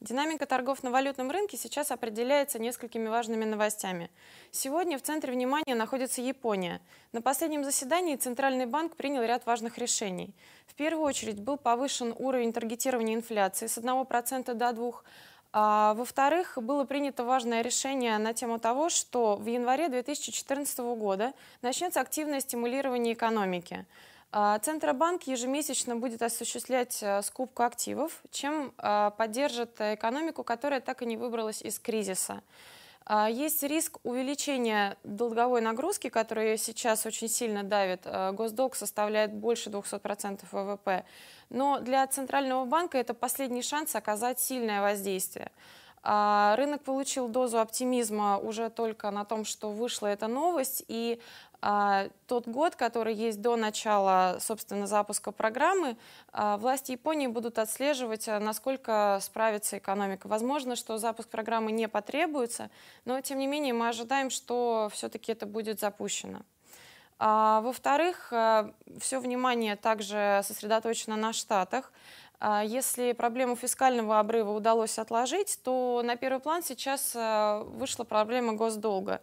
Динамика торгов на валютном рынке сейчас определяется несколькими важными новостями. Сегодня в центре внимания находится Япония. На последнем заседании Центральный банк принял ряд важных решений. В первую очередь был повышен уровень таргетирования инфляции с 1% до 2%. А, во-вторых, было принято важное решение на тему того, что в январе 2014 года начнется активное стимулирование экономики. А, Центробанк ежемесячно будет осуществлять э, скупку активов, чем а, поддержит экономику, которая так и не выбралась из кризиса. А, есть риск увеличения долговой нагрузки, которая сейчас очень сильно давит. Госдолг составляет больше 200% ВВП. Но для Центрального банка это последний шанс оказать сильное воздействие. А рынок получил дозу оптимизма уже только на том, что вышла эта новость, и а, тот год, который есть до начала, собственно, запуска программы, а, власти Японии будут отслеживать, а, насколько справится экономика. Возможно, что запуск программы не потребуется, но, тем не менее, мы ожидаем, что все-таки это будет запущено. А, во-вторых, все внимание также сосредоточено на Штатах. А если проблему фискального обрыва удалось отложить, то на первый план сейчас а, вышла проблема госдолга.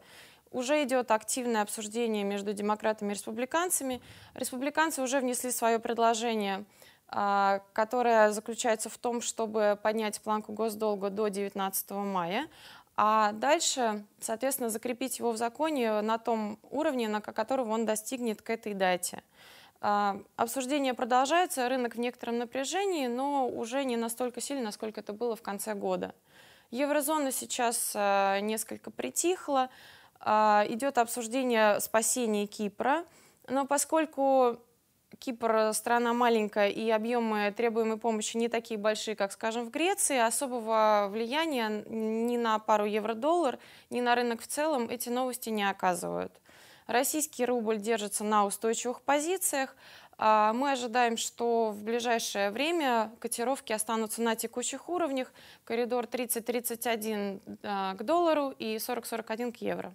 Уже идет активное обсуждение между демократами и республиканцами. Республиканцы уже внесли свое предложение, а, которое заключается в том, чтобы поднять планку госдолга до 19 мая, а дальше, соответственно, закрепить его в законе на том уровне, на котором он достигнет к этой дате. А, обсуждение продолжается, рынок в некотором напряжении, но уже не настолько сильно, насколько это было в конце года. Еврозона сейчас а, несколько притихла, а, идет обсуждение спасения Кипра, но поскольку Кипр страна маленькая и объемы требуемой помощи не такие большие, как, скажем, в Греции, особого влияния ни на пару евро-доллар, ни на рынок в целом эти новости не оказывают. Российский рубль держится на устойчивых позициях. А, мы ожидаем, что в ближайшее время котировки останутся на текущих уровнях, коридор 30-31 а, к доллару и 40-41 к евро.